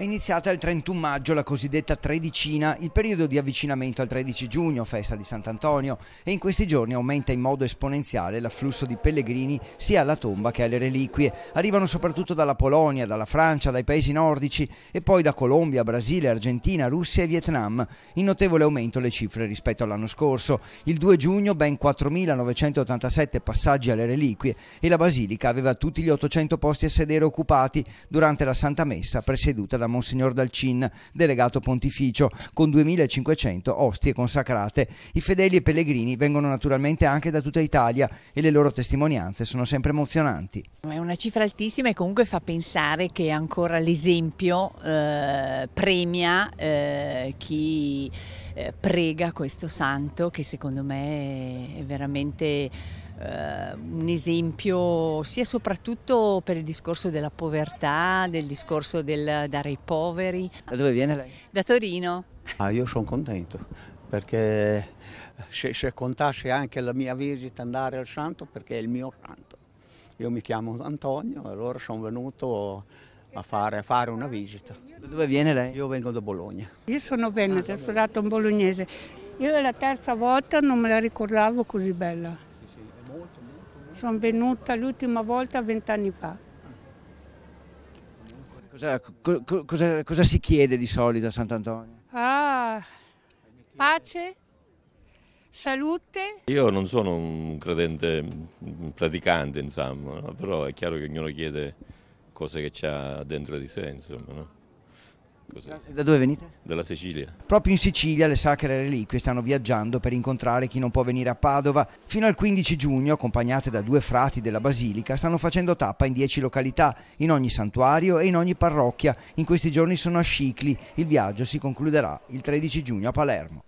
È iniziata il 31 maggio la cosiddetta tredicina, il periodo di avvicinamento al 13 giugno, festa di Sant'Antonio, e in questi giorni aumenta in modo esponenziale l'afflusso di pellegrini sia alla tomba che alle reliquie. Arrivano soprattutto dalla Polonia, dalla Francia, dai paesi nordici e poi da Colombia, Brasile, Argentina, Russia e Vietnam. In notevole aumento le cifre rispetto all'anno scorso. Il 2 giugno ben 4.987 passaggi alle reliquie e la Basilica aveva tutti gli 800 posti a sedere occupati durante la Santa Messa presieduta da Monsignor Dalcin, delegato pontificio, con 2500 ostie consacrate. I fedeli e pellegrini vengono naturalmente anche da tutta Italia e le loro testimonianze sono sempre emozionanti. È una cifra altissima e comunque fa pensare che ancora l'esempio eh, premia eh, chi eh, prega questo santo che secondo me è veramente eh, un esempio sia soprattutto per il discorso della povertà, del discorso del dare ai poveri. Da dove viene lei? Da Torino. Ah, io sono contento perché se, se contasse anche la mia visita andare al santo perché è il mio santo. Io mi chiamo Antonio e allora sono venuto a fare, a fare, una visita. Da dove viene lei? Io vengo da Bologna. Io sono veneta, sono stato in bolognese. Io è la terza volta, non me la ricordavo così bella. Sono venuta l'ultima volta vent'anni fa. Cosa, cosa, cosa, si chiede di solito a Sant'Antonio? Ah, pace, salute. Io non sono un credente praticante, insomma, però è chiaro che ognuno chiede cose che ha dentro di sé, insomma. No? Così. Da dove venite? Dalla Sicilia. Proprio in Sicilia le sacre reliquie stanno viaggiando per incontrare chi non può venire a Padova. Fino al 15 giugno, accompagnate da due frati della Basilica, stanno facendo tappa in dieci località, in ogni santuario e in ogni parrocchia. In questi giorni sono a Scicli. Il viaggio si concluderà il 13 giugno a Palermo.